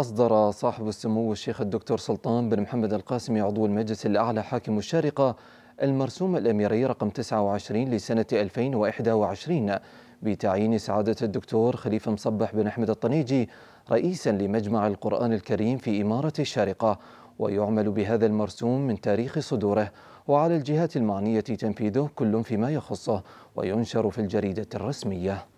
أصدر صاحب السمو الشيخ الدكتور سلطان بن محمد القاسمي عضو المجلس الأعلى حاكم الشارقة المرسوم الأميري رقم 29 لسنة 2021 بتعيين سعادة الدكتور خليفة مصبح بن أحمد الطنيجي رئيسا لمجمع القرآن الكريم في إمارة الشارقة ويعمل بهذا المرسوم من تاريخ صدوره وعلى الجهات المعنية تنفيذه كل فيما يخصه وينشر في الجريدة الرسمية